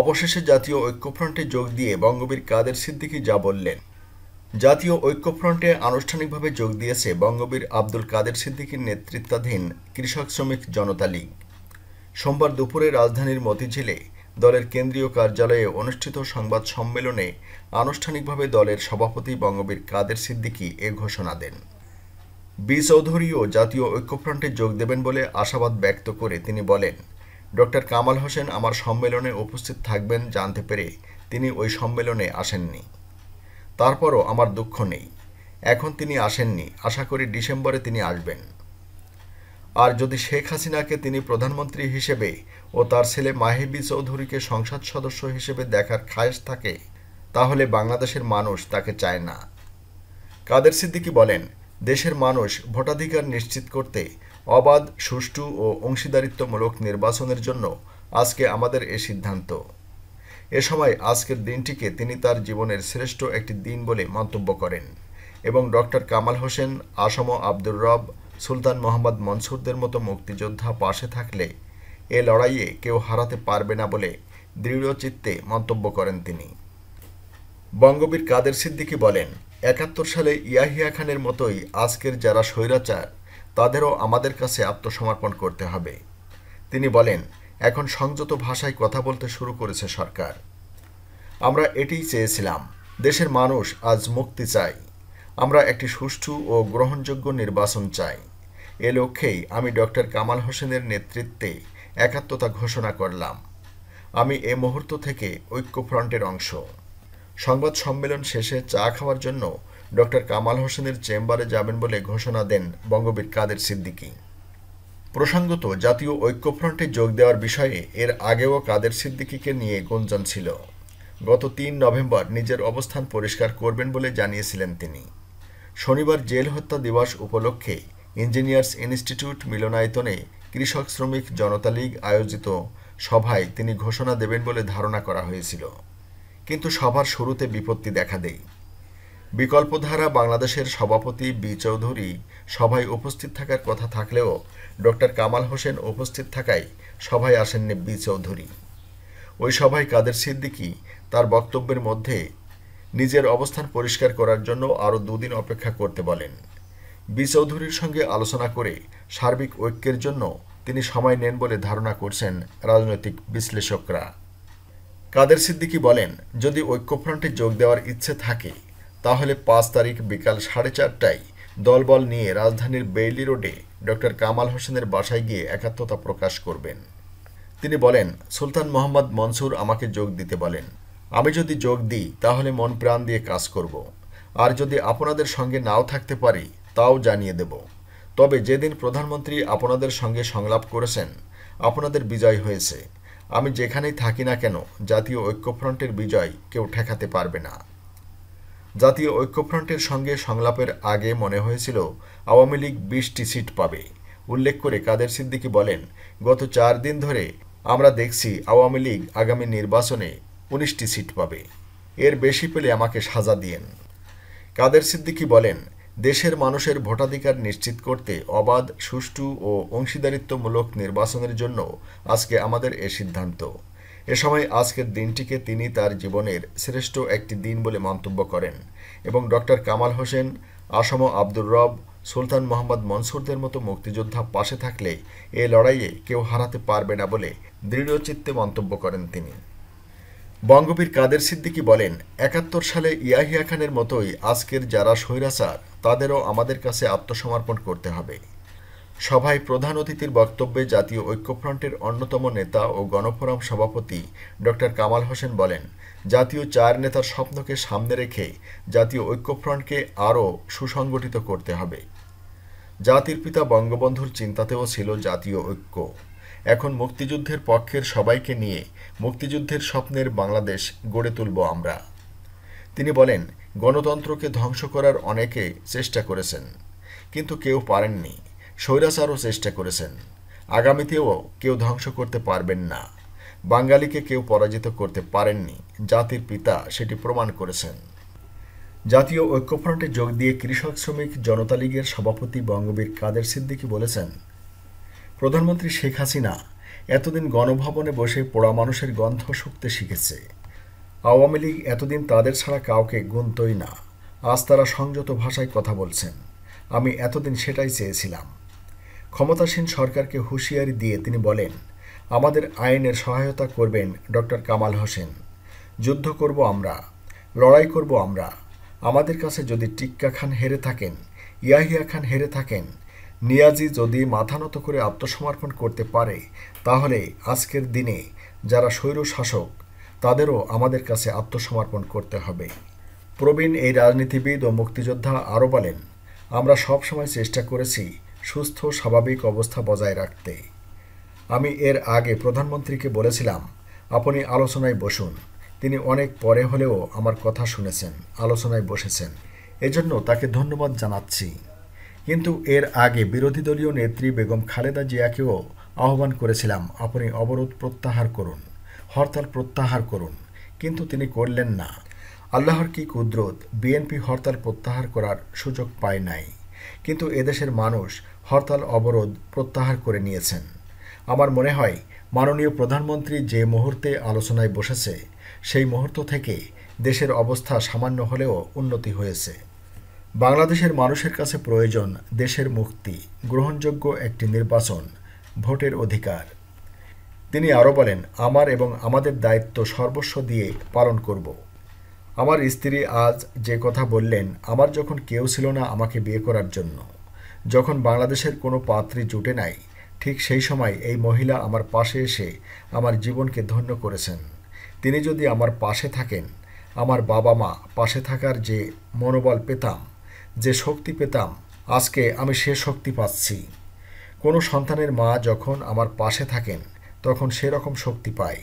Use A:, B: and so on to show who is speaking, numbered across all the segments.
A: অবশেষে জাতীয় ঐক্যফ্রন্টে যোগ দিয়ে বঙ্গবীর কাদের সিদ্দিকী যা বললেন জাতীয় ঐক্যফ্রন্টে আনুষ্ঠানিকভাবে যোগ দিয়েছে বঙ্গবীর আব্দুল কাদের সিদ্দিকীর নেতৃত্বাধীন কৃষক শ্রমিক জনতা লীগ সোমবার দুপুরে রাজধানীর মতিঝিলে দলের কেন্দ্রীয় কার্যালয়ে অনুষ্ঠিত সংবাদ সম্মেলনে আনুষ্ঠানিকভাবে দলের সভাপতি বঙ্গবীর কাদের সিদ্দিকী এ ঘোষণা দেন বি চৌধুরীও জাতীয় ঐক্যফ্রন্টে যোগ দেবেন বলে আশাবাদ ব্যক্ত করে তিনি বলেন ডক্টর কামাল হোসেন আমার সম্মেলনে উপস্থিত থাকবেন জানতে পেরে তিনি ওই সম্মেলনে আসেননি তারপরও আমার দুঃখ নেই এখন তিনি আসেননি আশা করি ডিসেম্বরে তিনি আসবেন আর যদি শেখ হাসিনাকে তিনি প্রধানমন্ত্রী হিসেবে ও তার ছেলে মাহিবি চৌধুরীকে সংসদ সদস্য হিসেবে দেখার খায়েশ থাকে তাহলে বাংলাদেশের মানুষ তাকে চায় না কাদের সিদ্দিকি বলেন দেশের মানুষ ভোটাধিকার নিশ্চিত করতে অবাধ সুষ্ঠু ও অংশীদারিত্বমূলক নির্বাচনের জন্য আজকে আমাদের এ সিদ্ধান্ত এ সময় আজকের দিনটিকে তিনি তার জীবনের শ্রেষ্ঠ একটি দিন বলে মন্তব্য করেন এবং ডক্টর কামাল হোসেন আসম আব্দুর রব সুলতান মোহাম্মদ মনসুরদের মতো মুক্তিযোদ্ধা পাশে থাকলে এ লড়াইয়ে কেউ হারাতে পারবে না বলে দৃঢ়চিত্তে মন্তব্য করেন তিনি বঙ্গবীর কাদের সিদ্দিকী বলেন একাত্তর সালে ইয়াহিয়া খানের মতোই আজকের যারা স্বৈরাচার তাদেরও আমাদের কাছে আত্মসমর্পণ করতে হবে তিনি বলেন এখন সংযত ভাষায় কথা বলতে শুরু করেছে সরকার আমরা এটিই চেয়েছিলাম দেশের মানুষ আজ মুক্তি চাই আমরা একটি সুষ্ঠু ও গ্রহণযোগ্য নির্বাচন চাই এ লক্ষ্যেই আমি ডক্টর কামাল হোসেনের নেতৃত্বে একাত্মতা ঘোষণা করলাম আমি এ মুহূর্ত থেকে ঐক্যফ্রন্টের অংশ সংবাদ সম্মেলন শেষে চা খাওয়ার জন্য ডক্টর কামাল হোসেনের চেম্বারে যাবেন বলে ঘোষণা দেন বঙ্গবীর কাদের সিদ্দিকী প্রসঙ্গত জাতীয় ঐক্যফ্রন্টে যোগ দেওয়ার বিষয়ে এর আগেও কাদের সিদ্দিকীকে নিয়ে গুঞ্জন ছিল গত তিন নভেম্বর নিজের অবস্থান পরিষ্কার করবেন বলে জানিয়েছিলেন তিনি শনিবার জেল হত্যা দিবস উপলক্ষে ইঞ্জিনিয়ার্স ইনস্টিটিউট মিলনায়তনে কৃষক শ্রমিক জনতা লীগ আয়োজিত সভায় তিনি ঘোষণা দেবেন বলে ধারণা করা হয়েছিল কিন্তু সভার শুরুতে বিপত্তি দেখা দেয় বিকল্পধারা বাংলাদেশের সভাপতি বি চৌধুরী সভায় উপস্থিত থাকার কথা থাকলেও ডক্টর কামাল হোসেন উপস্থিত থাকায় সভায় আসেননি বি চৌধুরী ওই সভায় কাদের সিদ্দিকী তার বক্তব্যের মধ্যে নিজের অবস্থান পরিষ্কার করার জন্য আরও দুদিন অপেক্ষা করতে বলেন বি চৌধুরীর সঙ্গে আলোচনা করে সার্বিক ঐক্যের জন্য তিনি সময় নেন বলে ধারণা করছেন রাজনৈতিক বিশ্লেষকরা কাদের সিদ্দিকী বলেন যদি ঐক্যফ্রন্টে যোগ দেওয়ার ইচ্ছে থাকে তাহলে পাঁচ তারিখ বিকাল সাড়ে চারটায় দলবল নিয়ে রাজধানীর বেইলি রোডে ডক্টর কামাল হোসেনের বাসায় গিয়ে একাত্মতা প্রকাশ করবেন তিনি বলেন সুলতান মোহাম্মদ মনসুর আমাকে যোগ দিতে বলেন আমি যদি যোগ দিই তাহলে মন প্রাণ দিয়ে কাজ করব আর যদি আপনাদের সঙ্গে নাও থাকতে পারি তাও জানিয়ে দেব তবে যেদিন প্রধানমন্ত্রী আপনাদের সঙ্গে সংলাপ করেছেন আপনাদের বিজয় হয়েছে আমি যেখানেই থাকি না কেন জাতীয় ঐক্যফ্রন্টের বিজয় কেউ ঠেকাতে পারবে না জাতীয় ঐক্যফ্রন্টের সঙ্গে সংলাপের আগে মনে হয়েছিল আওয়ামী লীগ বিশটি সিট পাবে উল্লেখ করে কাদের সিদ্দিকি বলেন গত চার দিন ধরে আমরা দেখছি আওয়ামী লীগ আগামী নির্বাচনে উনিশটি সিট পাবে এর বেশি পেলে আমাকে সাজা দিয়েন কাদের সিদ্দিকি বলেন দেশের মানুষের ভোটাধিকার নিশ্চিত করতে অবাধ সুষ্ঠু ও অংশীদারিত্বমূলক নির্বাচনের জন্য আজকে আমাদের এ সিদ্ধান্ত এ সময় আজকের দিনটিকে তিনি তার জীবনের শ্রেষ্ঠ একটি দিন বলে মন্তব্য করেন এবং ডক্টর কামাল হোসেন আসম আব্দুর রব সুলতান মোহাম্মদ মনসুরদের মতো মুক্তিযোদ্ধা পাশে থাকলে এ লড়াইয়ে কেউ হারাতে পারবে না বলে দৃঢ়চিত্তে মন্তব্য করেন তিনি বঙ্গবীর কাদের সিদ্দিকি বলেন একাত্তর সালে ইয়াহিয়া খানের মতোই আজকের যারা স্বৈরাচার তাদেরও আমাদের কাছে আত্মসমর্পণ করতে হবে সভায় প্রধান অতিথির বক্তব্যে জাতীয় ঐক্যফ্রন্টের অন্যতম নেতা ও গণফোরাম সভাপতি ড কামাল হোসেন বলেন জাতীয় চার নেতার স্বপ্নকে সামনে রেখে জাতীয় ঐক্যফ্রন্টকে আরও সুসংগঠিত করতে হবে জাতির পিতা বঙ্গবন্ধুর চিন্তাতেও ছিল জাতীয় ঐক্য এখন মুক্তিযুদ্ধের পক্ষের সবাইকে নিয়ে মুক্তিযুদ্ধের স্বপ্নের বাংলাদেশ গড়ে তুলব আমরা তিনি বলেন গণতন্ত্রকে ধ্বংস করার অনেকে চেষ্টা করেছেন কিন্তু কেউ পারেননি স্বৈরাচারও চেষ্টা করেছেন আগামীতেও কেউ ধ্বংস করতে পারবেন না বাঙালিকে কেউ পরাজিত করতে পারেননি জাতির পিতা সেটি প্রমাণ করেছেন জাতীয় ঐক্যফ্রন্টে যোগ দিয়ে কৃষক শ্রমিক জনতা লীগের সভাপতি বঙ্গবীর কাদের সিদ্দিকী বলেছেন প্রধানমন্ত্রী শেখ হাসিনা এতদিন গণভবনে বসে পোড়া মানুষের গন্ধ শুকতে শিখেছে আওয়ামী লীগ এতদিন তাদের ছাড়া কাউকে গুনতই না আজ তারা সংযত ভাষায় কথা বলছেন আমি এতদিন সেটাই চেয়েছিলাম ক্ষমতাসীন সরকারকে হুঁশিয়ারি দিয়ে তিনি বলেন আমাদের আইনের সহায়তা করবেন ডক্টর কামাল হোসেন যুদ্ধ করব আমরা লড়াই করব আমরা আমাদের কাছে যদি টিক্কা খান হেরে থাকেন ইয়াহিয়া খান হেরে থাকেন নিয়াজি যদি মাথা নত করে আত্মসমর্পণ করতে পারে তাহলে আজকের দিনে যারা স্বৈর শাসক তাদেরও আমাদের কাছে আত্মসমর্পণ করতে হবে প্রবীণ এই রাজনীতিবিদ ও মুক্তিযোদ্ধা আরও বলেন আমরা সবসময় চেষ্টা করেছি সুস্থ স্বাভাবিক অবস্থা বজায় রাখতে আমি এর আগে প্রধানমন্ত্রীকে বলেছিলাম আপনি আলোচনায় বসুন তিনি অনেক পরে হলেও আমার কথা শুনেছেন আলোচনায় বসেছেন এজন্য তাকে ধন্যবাদ জানাচ্ছি কিন্তু এর আগে বিরোধী দলীয় নেত্রী বেগম খালেদা জিয়াকেও আহ্বান করেছিলাম আপনি অবরোধ প্রত্যাহার করুন হরতাল প্রত্যাহার করুন কিন্তু তিনি করলেন না আল্লাহর কি কুদরত বিএনপি হরতাল প্রত্যাহার করার সুযোগ পায় নাই কিন্তু এদেশের মানুষ হরতাল অবরোধ প্রত্যাহার করে নিয়েছেন আমার মনে হয় মাননীয় প্রধানমন্ত্রী যে মুহূর্তে আলোচনায় বসেছে সেই মুহূর্ত থেকে দেশের অবস্থা সামান্য হলেও উন্নতি হয়েছে বাংলাদেশের মানুষের কাছে প্রয়োজন দেশের মুক্তি গ্রহণযোগ্য একটি নির্বাচন ভোটের অধিকার তিনি আরও বলেন আমার এবং আমাদের দায়িত্ব সর্বস্ব দিয়ে পালন করব আমার স্ত্রী আজ যে কথা বললেন আমার যখন কেউ ছিল না আমাকে বিয়ে করার জন্য যখন বাংলাদেশের কোনো পাত্রী জুটে নাই ঠিক সেই সময় এই মহিলা আমার পাশে এসে আমার জীবনকে ধন্য করেছেন তিনি যদি আমার পাশে থাকেন আমার বাবা মা পাশে থাকার যে মনোবল পেতাম যে শক্তি পেতাম আজকে আমি সে শক্তি পাচ্ছি কোনো সন্তানের মা যখন আমার পাশে থাকেন তখন সেরকম শক্তি পাই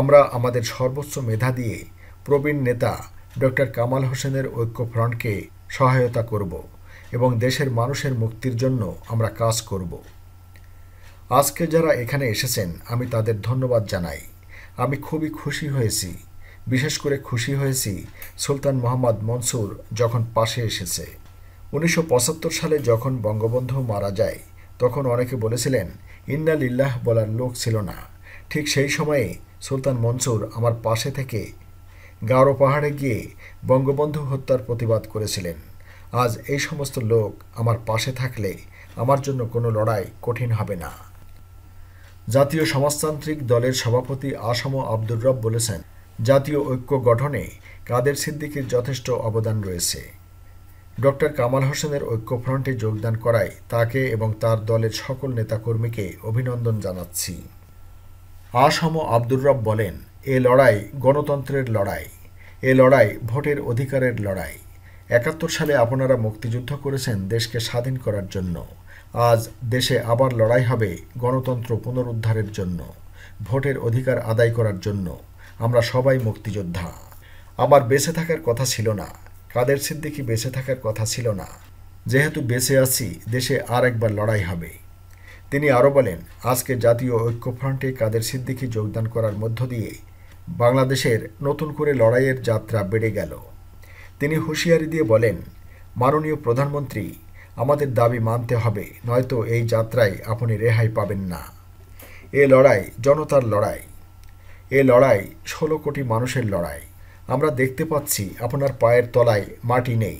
A: আমরা আমাদের সর্বোচ্চ মেধা দিয়ে প্রবীণ নেতা ডক্টর কামাল হোসেনের ঐক্যফ্রন্টকে সহায়তা করব এবং দেশের মানুষের মুক্তির জন্য আমরা কাজ করব আজকে যারা এখানে এসেছেন আমি তাদের ধন্যবাদ জানাই আমি খুবই খুশি হয়েছি বিশেষ করে খুশি হয়েছি সুলতান মোহাম্মদ মনসুর যখন পাশে এসেছে উনিশশো সালে যখন বঙ্গবন্ধু মারা যায় তখন অনেকে বলেছিলেন ইন্নালিল্লাহ বলার লোক ছিল না ঠিক সেই সময়ে সুলতান মনসুর আমার পাশে থেকে গারো পাহাড়ে গিয়ে বঙ্গবন্ধু হত্যার প্রতিবাদ করেছিলেন আজ এই সমস্ত লোক আমার পাশে থাকলে আমার জন্য কোনো লড়াই কঠিন হবে না জাতীয় সমাজতান্ত্রিক দলের সভাপতি আসাম আব্দুর রব বলেছেন জাতীয় ঐক্য গঠনে কাদের সিদ্দিকির যথেষ্ট অবদান রয়েছে ডক্টর কামাল হোসেনের ঐক্যফ্রন্টে যোগদান করায় তাকে এবং তার দলের সকল নেতাকর্মীকে অভিনন্দন জানাচ্ছি আসাম আব্দুর রব বলেন এ লড়াই গণতন্ত্রের লড়াই এ লড়াই ভোটের অধিকারের লড়াই একাত্তর সালে আপনারা মুক্তিযুদ্ধ করেছেন দেশকে স্বাধীন করার জন্য আজ দেশে আবার লড়াই হবে গণতন্ত্র পুনরুদ্ধারের জন্য ভোটের অধিকার আদায় করার জন্য আমরা সবাই মুক্তিযোদ্ধা আমার বেঁচে থাকার কথা ছিল না কাদের সিদ্দিকি বেঁচে থাকার কথা ছিল না যেহেতু বেঁচে আছি দেশে আর একবার লড়াই হবে তিনি আরও বলেন আজকে জাতীয় ঐক্যফ্রন্টে কাদের সিদ্দিকি যোগদান করার মধ্য দিয়ে বাংলাদেশের নতুন করে লড়াইয়ের যাত্রা বেড়ে গেল তিনি হুঁশিয়ারি দিয়ে বলেন মাননীয় প্রধানমন্ত্রী আমাদের দাবি মানতে হবে নয়তো এই যাত্রায় আপনি রেহাই পাবেন না এ লড়াই জনতার লড়াই এ লড়াই ষোলো কোটি মানুষের লড়াই আমরা দেখতে পাচ্ছি আপনার পায়ের তলায় মাটি নেই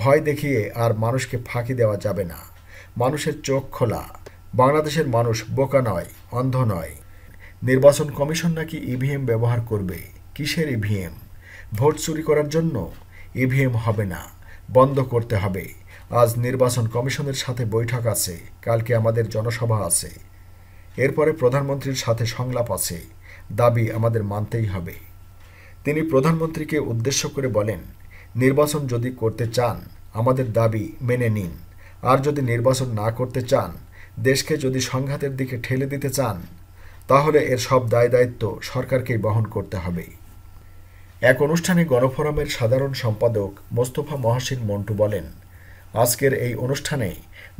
A: ভয় দেখিয়ে আর মানুষকে ফাঁকি দেওয়া যাবে না মানুষের চোখ খোলা বাংলাদেশের মানুষ বোকা নয় অন্ধ নয় নির্বাচন কমিশন নাকি ইভিএম e ব্যবহার করবে কিসের ইভিএম e ভোট চুরি করার জন্য ইভিএম e হবে না বন্ধ করতে হবে আজ নির্বাচন কমিশনের সাথে বৈঠক আছে কালকে আমাদের জনসভা আছে এরপরে প্রধানমন্ত্রীর সাথে সংলাপ আছে দাবি আমাদের মানতেই হবে তিনি প্রধানমন্ত্রীকে উদ্দেশ্য করে বলেন নির্বাচন যদি করতে চান আমাদের দাবি মেনে নিন আর যদি নির্বাচন না করতে চান দেশকে যদি সংঘাতের দিকে ঠেলে দিতে চান তাহলে এর সব দায় দায়িত্ব সরকারকেই বহন করতে হবে এক অনুষ্ঠানে গণফোরামের সাধারণ সম্পাদক মোস্তফা মহাসিন মন্টু বলেন আজকের এই অনুষ্ঠানে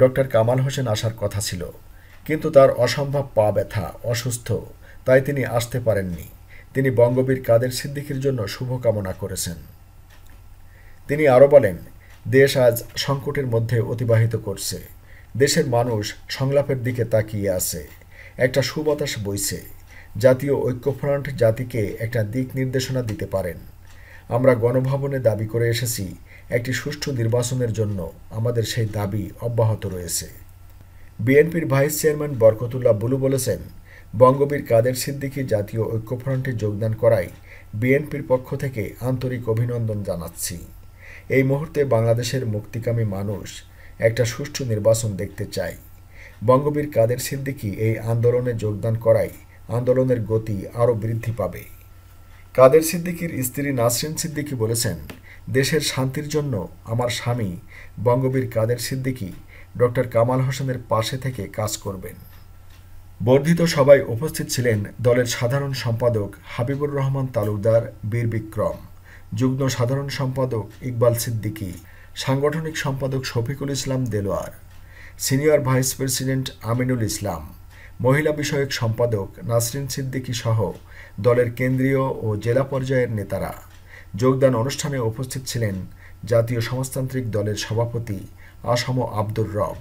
A: ডক্টর কামাল হোসেন আসার কথা ছিল কিন্তু তার অসম্ভব পা ব্যথা অসুস্থ তাই তিনি আসতে পারেননি তিনি বঙ্গবীর কাদের সিদ্দিকির জন্য শুভকামনা করেছেন তিনি আরও বলেন দেশ আজ সংকটের মধ্যে অতিবাহিত করছে দেশের মানুষ সংলাপের দিকে তাকিয়ে আছে একটা সুবাতাস বইছে জাতীয় ঐক্যফ্রন্ট জাতিকে একটা দিক নির্দেশনা দিতে পারেন আমরা গণভবনে দাবি করে এসেছি একটি সুষ্ঠু নির্বাচনের জন্য আমাদের সেই দাবি অব্যাহত রয়েছে বিএনপির ভাইস চেয়ারম্যান বরকতুল্লাহ বুলু বলেছেন বঙ্গবীর কাদের সিদ্দিকী জাতীয় ঐক্যফ্রন্টে যোগদান করায় বিএনপির পক্ষ থেকে আন্তরিক অভিনন্দন জানাচ্ছি এই মুহূর্তে বাংলাদেশের মুক্তিকামী মানুষ একটা সুষ্ঠু নির্বাচন দেখতে চায় বঙ্গবীর কাদের সিদ্দিকী এই আন্দোলনে যোগদান করাই আন্দোলনের গতি আরও বৃদ্ধি পাবে কাদের সিদ্দিকীর স্ত্রী নাসরিন সিদ্দিকী বলেছেন দেশের শান্তির জন্য আমার স্বামী বঙ্গবীর কাদের সিদ্দিকী ডক্টর কামাল হোসেনের পাশে থেকে কাজ করবেন বর্ধিত সভায় উপস্থিত ছিলেন দলের সাধারণ সম্পাদক হাবিবুর রহমান তালুকদার বীর বিক্রম যুগ্ম সাধারণ সম্পাদক ইকবাল সিদ্দিকী সাংগঠনিক সম্পাদক Shafiqul Islam Delwar senior vice president Aminul Islam মহিলা বিষয়ক সম্পাদক নাসরিন সিদ্দিকী সহ দলের কেন্দ্রীয় ও জেলা পর্যায়ের নেতারা যোগদান অনুষ্ঠানে উপস্থিত ছিলেন জাতীয় সমাজতান্ত্রিক দলের সভাপতি আসম আব্দুর রব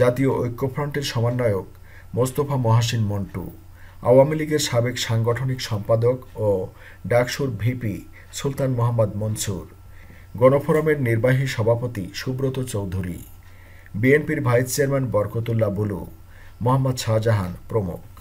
A: জাতীয় ঐক্যফ্রন্টের সমন্বয়ক মোস্তফা মহাসিন মন্টু আওয়ামী লীগের সাবেক সাংগঠনিক সম্পাদক ও ডাকসুর ভিপি সুলতান মোহাম্মদ মনসুর গণফোরামের নির্বাহী সভাপতি সুব্রত চৌধুরী বিএনপির ভাইস চেয়ারম্যান বরকতুল্লাহ বুলু মোহাম্মদ শাহজাহান প্রমুখ